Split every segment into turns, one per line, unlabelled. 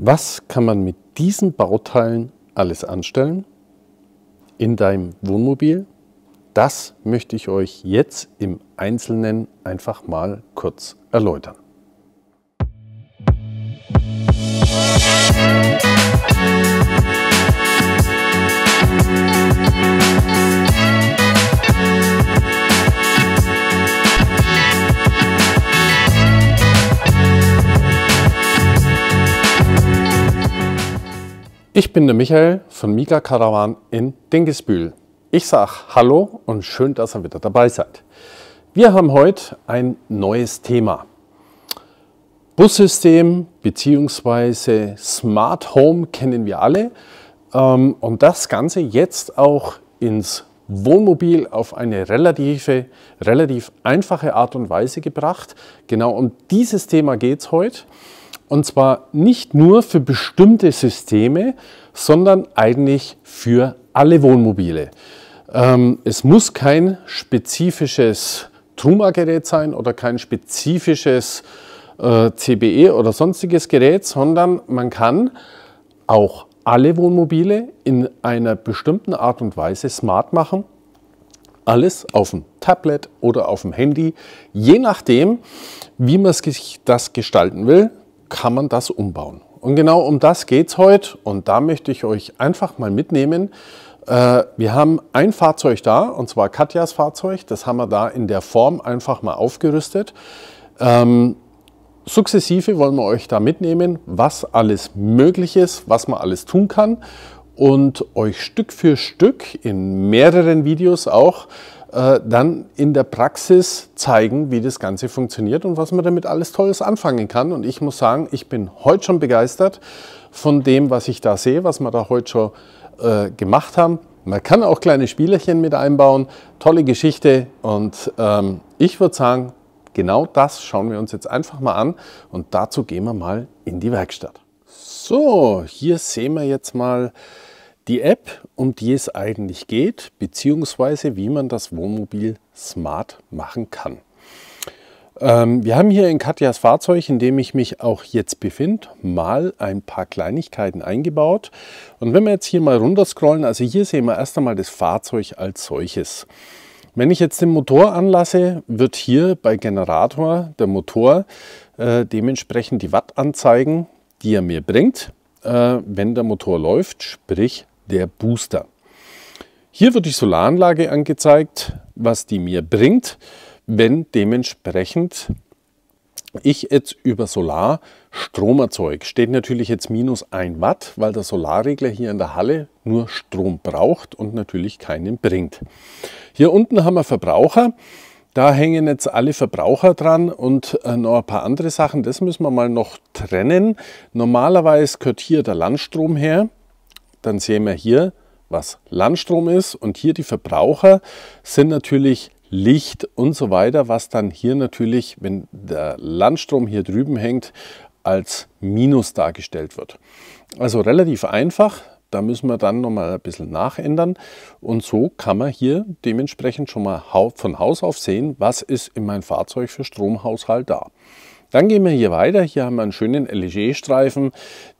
Was kann man mit diesen Bauteilen alles anstellen in deinem Wohnmobil? Das möchte ich euch jetzt im Einzelnen einfach mal kurz erläutern. Ich bin der Michael von Mika Caravan in Dingesbühl. Ich sage Hallo und schön, dass ihr wieder dabei seid. Wir haben heute ein neues Thema. Bussystem bzw. Smart Home kennen wir alle. Ähm, und das Ganze jetzt auch ins Wohnmobil auf eine relative, relativ einfache Art und Weise gebracht. Genau um dieses Thema geht es heute. Und zwar nicht nur für bestimmte Systeme, sondern eigentlich für alle Wohnmobile. Ähm, es muss kein spezifisches Truma-Gerät sein oder kein spezifisches äh, CBE oder sonstiges Gerät, sondern man kann auch alle Wohnmobile in einer bestimmten Art und Weise smart machen. Alles auf dem Tablet oder auf dem Handy, je nachdem, wie man sich das gestalten will kann man das umbauen. Und genau um das geht es heute und da möchte ich euch einfach mal mitnehmen. Äh, wir haben ein Fahrzeug da, und zwar Katjas Fahrzeug. Das haben wir da in der Form einfach mal aufgerüstet. Ähm, sukzessive wollen wir euch da mitnehmen, was alles möglich ist, was man alles tun kann und euch Stück für Stück in mehreren Videos auch äh, dann in der Praxis zeigen, wie das Ganze funktioniert und was man damit alles Tolles anfangen kann. Und ich muss sagen, ich bin heute schon begeistert von dem, was ich da sehe, was wir da heute schon äh, gemacht haben. Man kann auch kleine Spielerchen mit einbauen. Tolle Geschichte. Und ähm, ich würde sagen, genau das schauen wir uns jetzt einfach mal an. Und dazu gehen wir mal in die Werkstatt. So, hier sehen wir jetzt mal die App, um die es eigentlich geht, beziehungsweise wie man das Wohnmobil smart machen kann. Ähm, wir haben hier in Katjas Fahrzeug, in dem ich mich auch jetzt befinde, mal ein paar Kleinigkeiten eingebaut. Und wenn wir jetzt hier mal runterscrollen, also hier sehen wir erst einmal das Fahrzeug als solches. Wenn ich jetzt den Motor anlasse, wird hier bei Generator der Motor äh, dementsprechend die Watt anzeigen, die er mir bringt, äh, wenn der Motor läuft, sprich der Booster. Hier wird die Solaranlage angezeigt, was die mir bringt, wenn dementsprechend ich jetzt über Solar Strom erzeuge. Steht natürlich jetzt minus 1 Watt, weil der Solarregler hier in der Halle nur Strom braucht und natürlich keinen bringt. Hier unten haben wir Verbraucher. Da hängen jetzt alle Verbraucher dran und äh, noch ein paar andere Sachen. Das müssen wir mal noch trennen. Normalerweise gehört hier der Landstrom her dann sehen wir hier, was Landstrom ist und hier die Verbraucher sind natürlich Licht und so weiter, was dann hier natürlich, wenn der Landstrom hier drüben hängt, als Minus dargestellt wird. Also relativ einfach, da müssen wir dann nochmal ein bisschen nachändern und so kann man hier dementsprechend schon mal von Haus auf sehen, was ist in meinem Fahrzeug für Stromhaushalt da. Dann gehen wir hier weiter. Hier haben wir einen schönen LG-Streifen,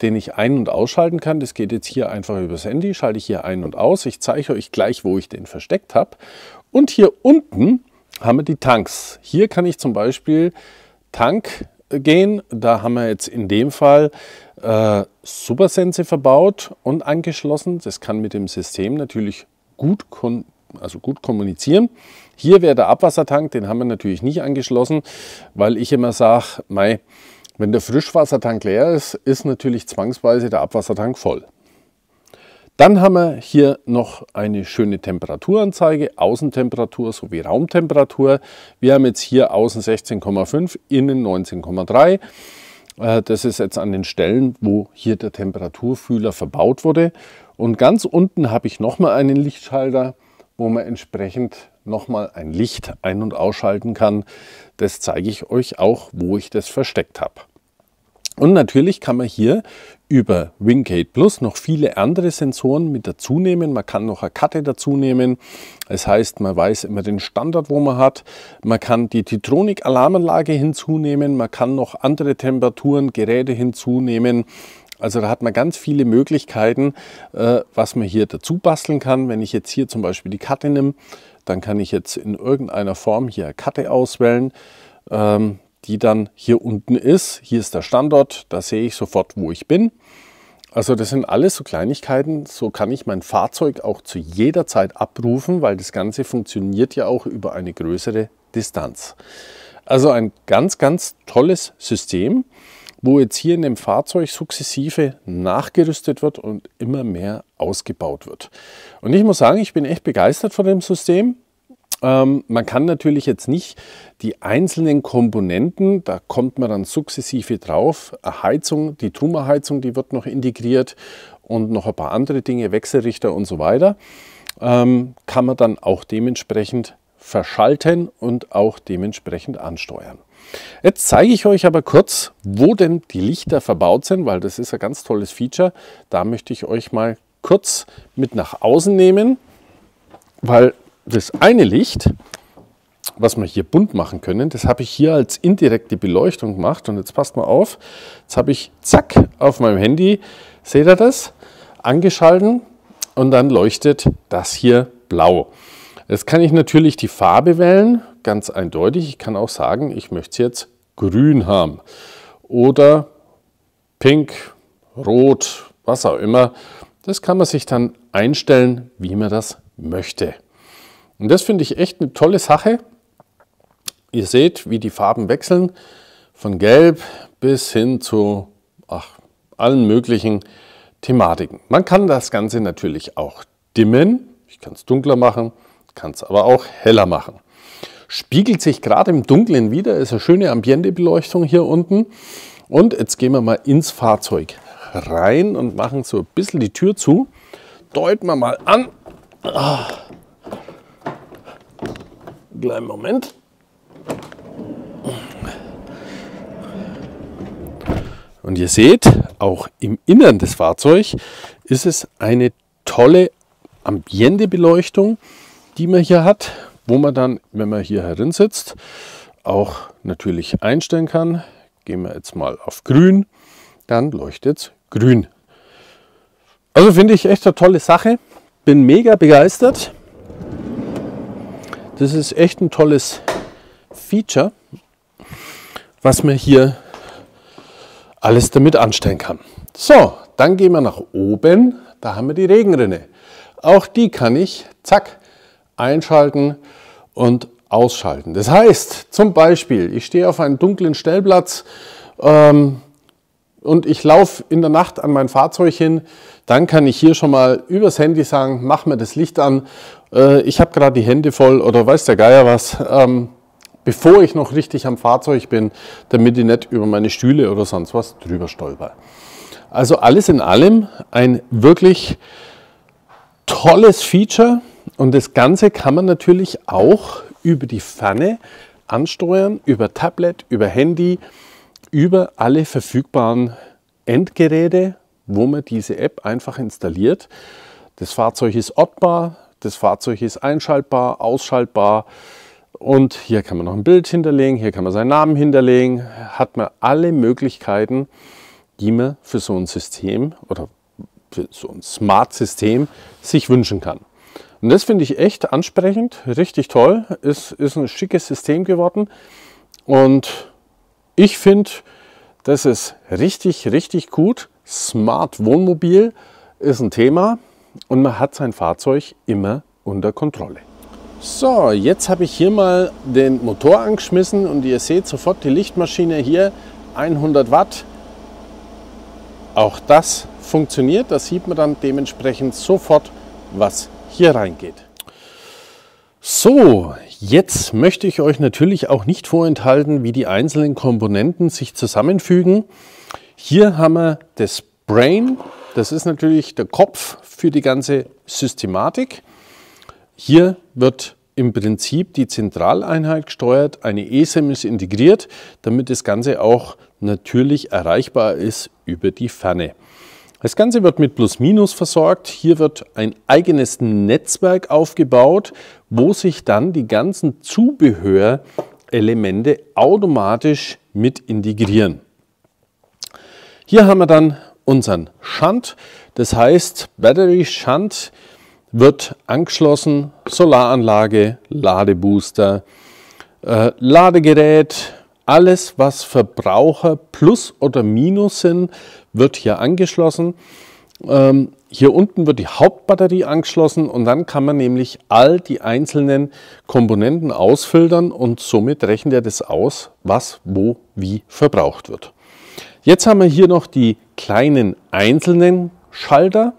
den ich ein- und ausschalten kann. Das geht jetzt hier einfach übers Handy, schalte ich hier ein und aus. Ich zeige euch gleich, wo ich den versteckt habe. Und hier unten haben wir die Tanks. Hier kann ich zum Beispiel Tank äh, gehen. Da haben wir jetzt in dem Fall äh, Supersense verbaut und angeschlossen. Das kann mit dem System natürlich gut kontrollieren also gut kommunizieren. Hier wäre der Abwassertank, den haben wir natürlich nicht angeschlossen, weil ich immer sage, wenn der Frischwassertank leer ist, ist natürlich zwangsweise der Abwassertank voll. Dann haben wir hier noch eine schöne Temperaturanzeige, Außentemperatur sowie Raumtemperatur. Wir haben jetzt hier außen 16,5, innen 19,3. Äh, das ist jetzt an den Stellen, wo hier der Temperaturfühler verbaut wurde. Und ganz unten habe ich nochmal einen Lichtschalter wo man entsprechend nochmal ein Licht ein- und ausschalten kann. Das zeige ich euch auch, wo ich das versteckt habe. Und natürlich kann man hier über Wingate Plus noch viele andere Sensoren mit dazu nehmen. Man kann noch eine Karte dazu nehmen. Das heißt, man weiß immer den Standard, wo man hat. Man kann die Titronic Alarmanlage hinzunehmen. Man kann noch andere Temperaturen, Geräte hinzunehmen. Also da hat man ganz viele Möglichkeiten, äh, was man hier dazu basteln kann. Wenn ich jetzt hier zum Beispiel die Karte nehme, dann kann ich jetzt in irgendeiner Form hier eine Karte auswählen, ähm, die dann hier unten ist. Hier ist der Standort, da sehe ich sofort, wo ich bin. Also das sind alles so Kleinigkeiten. So kann ich mein Fahrzeug auch zu jeder Zeit abrufen, weil das Ganze funktioniert ja auch über eine größere Distanz. Also ein ganz, ganz tolles System wo jetzt hier in dem Fahrzeug sukzessive nachgerüstet wird und immer mehr ausgebaut wird. Und ich muss sagen, ich bin echt begeistert von dem System. Ähm, man kann natürlich jetzt nicht die einzelnen Komponenten, da kommt man dann sukzessive drauf, Heizung, die Trumaheizung, die wird noch integriert und noch ein paar andere Dinge, Wechselrichter und so weiter, ähm, kann man dann auch dementsprechend verschalten und auch dementsprechend ansteuern. Jetzt zeige ich euch aber kurz, wo denn die Lichter verbaut sind, weil das ist ein ganz tolles Feature. Da möchte ich euch mal kurz mit nach außen nehmen, weil das eine Licht, was wir hier bunt machen können, das habe ich hier als indirekte Beleuchtung gemacht. Und jetzt passt mal auf, jetzt habe ich zack auf meinem Handy, seht ihr das, angeschalten und dann leuchtet das hier blau. Jetzt kann ich natürlich die Farbe wählen, ganz eindeutig. Ich kann auch sagen, ich möchte es jetzt grün haben oder pink, rot, was auch immer. Das kann man sich dann einstellen, wie man das möchte. Und das finde ich echt eine tolle Sache. Ihr seht, wie die Farben wechseln, von gelb bis hin zu ach, allen möglichen Thematiken. Man kann das Ganze natürlich auch dimmen. Ich kann es dunkler machen, kann es aber auch heller machen spiegelt sich gerade im Dunkeln wieder. Ist eine schöne Ambientebeleuchtung hier unten. Und jetzt gehen wir mal ins Fahrzeug rein und machen so ein bisschen die Tür zu. Deuten wir mal an. Ah. Kleinen Moment. Und ihr seht, auch im Innern des Fahrzeugs ist es eine tolle Ambientebeleuchtung, die man hier hat wo man dann, wenn man hier herin sitzt, auch natürlich einstellen kann. Gehen wir jetzt mal auf grün, dann leuchtet es grün. Also finde ich echt eine tolle Sache. Bin mega begeistert. Das ist echt ein tolles Feature, was man hier alles damit anstellen kann. So, dann gehen wir nach oben. Da haben wir die Regenrinne. Auch die kann ich, zack, einschalten und ausschalten. Das heißt, zum Beispiel, ich stehe auf einem dunklen Stellplatz ähm, und ich laufe in der Nacht an mein Fahrzeug hin, dann kann ich hier schon mal übers Handy sagen, mach mir das Licht an, äh, ich habe gerade die Hände voll oder weiß der Geier was, ähm, bevor ich noch richtig am Fahrzeug bin, damit ich nicht über meine Stühle oder sonst was drüber stolper. Also alles in allem ein wirklich tolles Feature, und das Ganze kann man natürlich auch über die Pfanne ansteuern, über Tablet, über Handy, über alle verfügbaren Endgeräte, wo man diese App einfach installiert. Das Fahrzeug ist ortbar, das Fahrzeug ist einschaltbar, ausschaltbar und hier kann man noch ein Bild hinterlegen, hier kann man seinen Namen hinterlegen, hat man alle Möglichkeiten, die man für so ein System oder für so ein Smart-System sich wünschen kann. Und das finde ich echt ansprechend, richtig toll. Es ist ein schickes System geworden. Und ich finde, das ist richtig, richtig gut. Smart Wohnmobil ist ein Thema und man hat sein Fahrzeug immer unter Kontrolle. So, jetzt habe ich hier mal den Motor angeschmissen und ihr seht sofort die Lichtmaschine hier, 100 Watt. Auch das funktioniert, das sieht man dann dementsprechend sofort, was hier reingeht. So, jetzt möchte ich euch natürlich auch nicht vorenthalten, wie die einzelnen Komponenten sich zusammenfügen. Hier haben wir das Brain, das ist natürlich der Kopf für die ganze Systematik. Hier wird im Prinzip die Zentraleinheit gesteuert, eine ESIM ist integriert, damit das Ganze auch natürlich erreichbar ist über die Ferne. Das Ganze wird mit Plus-Minus versorgt. Hier wird ein eigenes Netzwerk aufgebaut, wo sich dann die ganzen Zubehörelemente automatisch mit integrieren. Hier haben wir dann unseren Shunt. Das heißt, Battery Shunt wird angeschlossen, Solaranlage, Ladebooster, äh, Ladegerät, alles, was Verbraucher plus oder minus sind, wird hier angeschlossen. Ähm, hier unten wird die Hauptbatterie angeschlossen und dann kann man nämlich all die einzelnen Komponenten ausfiltern und somit rechnet er das aus, was wo wie verbraucht wird. Jetzt haben wir hier noch die kleinen einzelnen Schalter.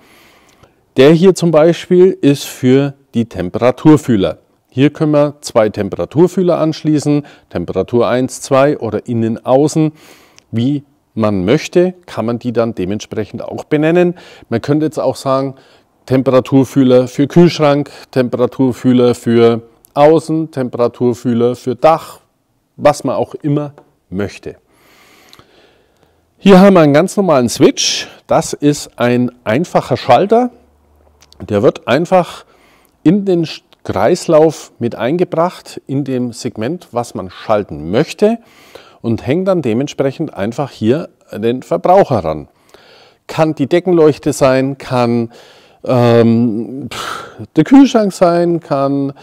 Der hier zum Beispiel ist für die Temperaturfühler. Hier können wir zwei Temperaturfühler anschließen, Temperatur 1, 2 oder innen, außen. Wie man möchte, kann man die dann dementsprechend auch benennen. Man könnte jetzt auch sagen, Temperaturfühler für Kühlschrank, Temperaturfühler für Außen, Temperaturfühler für Dach, was man auch immer möchte. Hier haben wir einen ganz normalen Switch. Das ist ein einfacher Schalter. Der wird einfach in den Kreislauf mit eingebracht in dem Segment, was man schalten möchte und hängt dann dementsprechend einfach hier den Verbraucher ran. Kann die Deckenleuchte sein, kann ähm, der Kühlschrank sein, kann,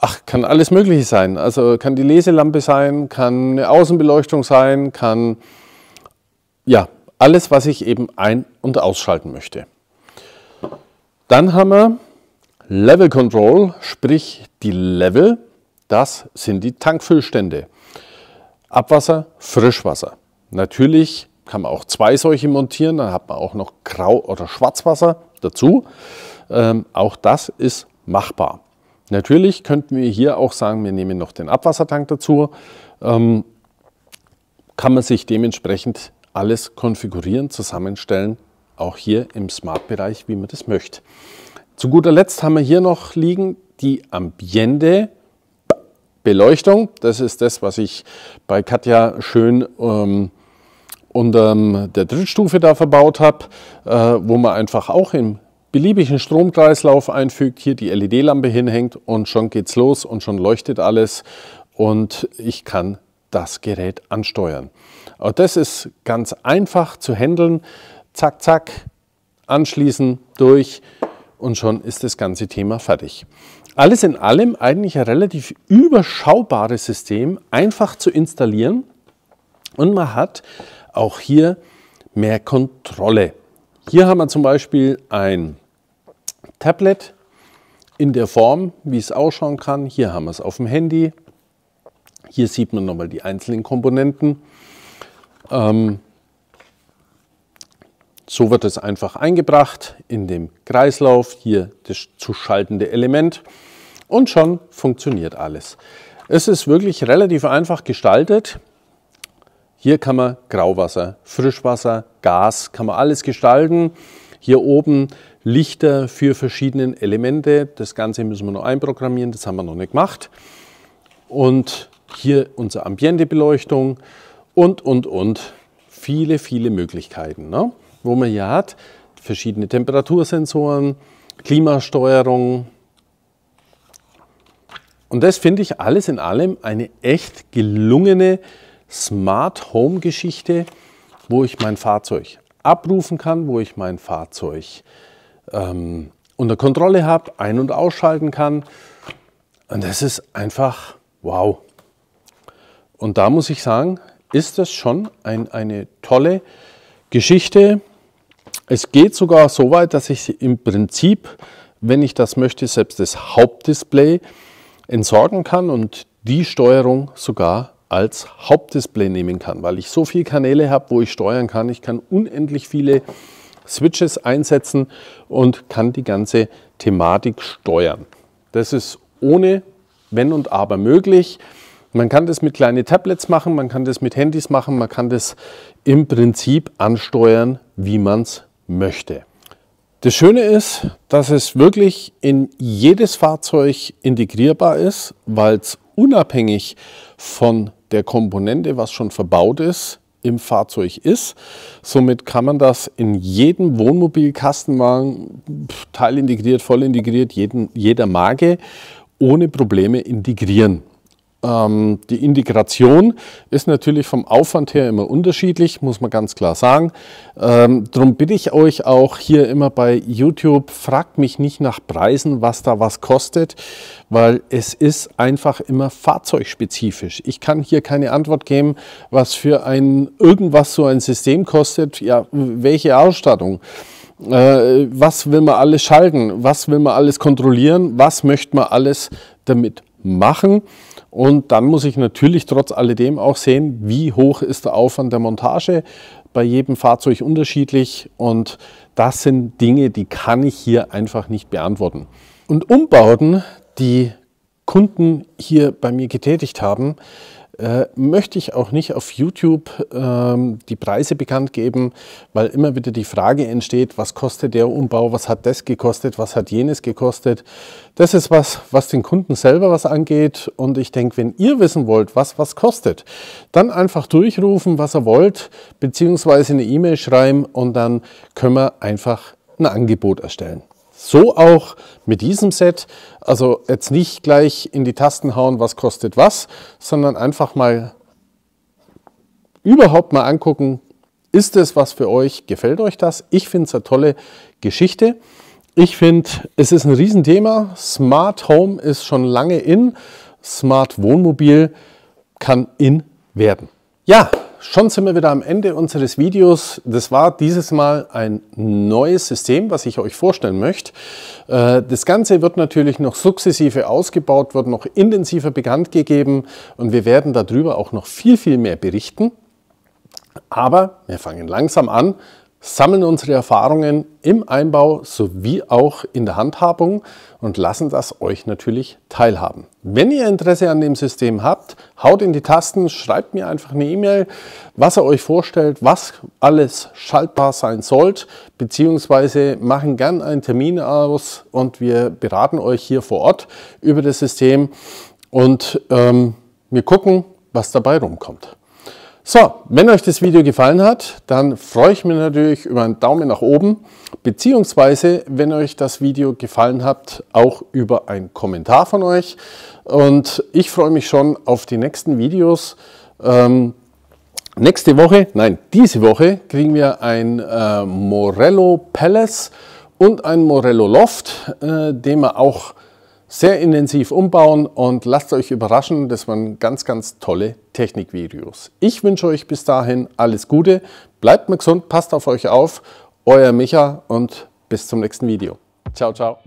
ach, kann alles Mögliche sein. Also kann die Leselampe sein, kann eine Außenbeleuchtung sein, kann ja alles, was ich eben ein- und ausschalten möchte. Dann haben wir Level Control, sprich die Level, das sind die Tankfüllstände. Abwasser, Frischwasser. Natürlich kann man auch zwei solche montieren, dann hat man auch noch Grau- oder Schwarzwasser dazu. Ähm, auch das ist machbar. Natürlich könnten wir hier auch sagen, wir nehmen noch den Abwassertank dazu. Ähm, kann man sich dementsprechend alles konfigurieren, zusammenstellen, auch hier im Smart-Bereich, wie man das möchte. Zu guter Letzt haben wir hier noch liegen die Ambiente Beleuchtung. Das ist das, was ich bei Katja schön ähm, unter der Drittstufe da verbaut habe, äh, wo man einfach auch im beliebigen Stromkreislauf einfügt, hier die LED-Lampe hinhängt und schon geht's los und schon leuchtet alles und ich kann das Gerät ansteuern. Auch das ist ganz einfach zu handeln. Zack, zack, anschließen, durch und schon ist das ganze Thema fertig. Alles in allem eigentlich ein relativ überschaubares System, einfach zu installieren und man hat auch hier mehr Kontrolle. Hier haben wir zum Beispiel ein Tablet in der Form, wie es ausschauen kann. Hier haben wir es auf dem Handy. Hier sieht man nochmal die einzelnen Komponenten. Ähm, so wird es einfach eingebracht in dem Kreislauf, hier das zu schaltende Element und schon funktioniert alles. Es ist wirklich relativ einfach gestaltet. Hier kann man Grauwasser, Frischwasser, Gas, kann man alles gestalten. Hier oben Lichter für verschiedene Elemente. Das Ganze müssen wir noch einprogrammieren, das haben wir noch nicht gemacht. Und hier unsere Ambientebeleuchtung und, und, und. Viele, viele Möglichkeiten. Ne? wo man ja hat verschiedene Temperatursensoren, Klimasteuerung. Und das finde ich alles in allem eine echt gelungene Smart Home Geschichte, wo ich mein Fahrzeug abrufen kann, wo ich mein Fahrzeug ähm, unter Kontrolle habe, ein- und ausschalten kann. Und das ist einfach wow. Und da muss ich sagen, ist das schon ein, eine tolle Geschichte. Es geht sogar so weit, dass ich im Prinzip, wenn ich das möchte, selbst das Hauptdisplay entsorgen kann und die Steuerung sogar als Hauptdisplay nehmen kann, weil ich so viele Kanäle habe, wo ich steuern kann. Ich kann unendlich viele Switches einsetzen und kann die ganze Thematik steuern. Das ist ohne Wenn und Aber möglich. Man kann das mit kleinen Tablets machen, man kann das mit Handys machen, man kann das im Prinzip ansteuern, wie man es möchte. Das Schöne ist, dass es wirklich in jedes Fahrzeug integrierbar ist, weil es unabhängig von der Komponente, was schon verbaut ist, im Fahrzeug ist. Somit kann man das in jedem Wohnmobil, Kastenwagen, teilintegriert, voll integriert, jeden, jeder Marke ohne Probleme integrieren. Ähm, die Integration ist natürlich vom Aufwand her immer unterschiedlich, muss man ganz klar sagen. Ähm, Darum bitte ich euch auch hier immer bei YouTube, fragt mich nicht nach Preisen, was da was kostet, weil es ist einfach immer fahrzeugspezifisch. Ich kann hier keine Antwort geben, was für ein irgendwas so ein System kostet, ja, welche Ausstattung äh, was will man alles schalten, was will man alles kontrollieren, was möchte man alles damit machen. Und dann muss ich natürlich trotz alledem auch sehen, wie hoch ist der Aufwand der Montage, bei jedem Fahrzeug unterschiedlich. Und das sind Dinge, die kann ich hier einfach nicht beantworten. Und Umbauten, die Kunden hier bei mir getätigt haben, äh, möchte ich auch nicht auf YouTube ähm, die Preise bekannt geben, weil immer wieder die Frage entsteht, was kostet der Umbau, was hat das gekostet, was hat jenes gekostet. Das ist was, was den Kunden selber was angeht und ich denke, wenn ihr wissen wollt, was was kostet, dann einfach durchrufen, was ihr wollt, beziehungsweise eine E-Mail schreiben und dann können wir einfach ein Angebot erstellen. So auch mit diesem Set. Also jetzt nicht gleich in die Tasten hauen, was kostet was, sondern einfach mal überhaupt mal angucken, ist es was für euch? Gefällt euch das? Ich finde es eine tolle Geschichte. Ich finde, es ist ein Riesenthema. Smart Home ist schon lange in. Smart Wohnmobil kann in werden. Ja, Schon sind wir wieder am Ende unseres Videos. Das war dieses Mal ein neues System, was ich euch vorstellen möchte. Äh, das Ganze wird natürlich noch sukzessive ausgebaut, wird noch intensiver bekannt gegeben und wir werden darüber auch noch viel, viel mehr berichten. Aber wir fangen langsam an, sammeln unsere Erfahrungen im Einbau sowie auch in der Handhabung und lassen das euch natürlich teilhaben. Wenn ihr Interesse an dem System habt, haut in die Tasten, schreibt mir einfach eine E-Mail, was ihr euch vorstellt, was alles schaltbar sein sollt, beziehungsweise machen gern einen Termin aus und wir beraten euch hier vor Ort über das System und ähm, wir gucken, was dabei rumkommt. So, wenn euch das Video gefallen hat, dann freue ich mich natürlich über einen Daumen nach oben, beziehungsweise, wenn euch das Video gefallen hat, auch über einen Kommentar von euch. Und ich freue mich schon auf die nächsten Videos. Ähm, nächste Woche, nein, diese Woche kriegen wir ein äh, Morello Palace und ein Morello Loft, äh, den wir auch sehr intensiv umbauen und lasst euch überraschen, das waren ganz, ganz tolle Technikvideos. Ich wünsche euch bis dahin alles Gute, bleibt mir gesund, passt auf euch auf, euer Micha und bis zum nächsten Video. Ciao, ciao.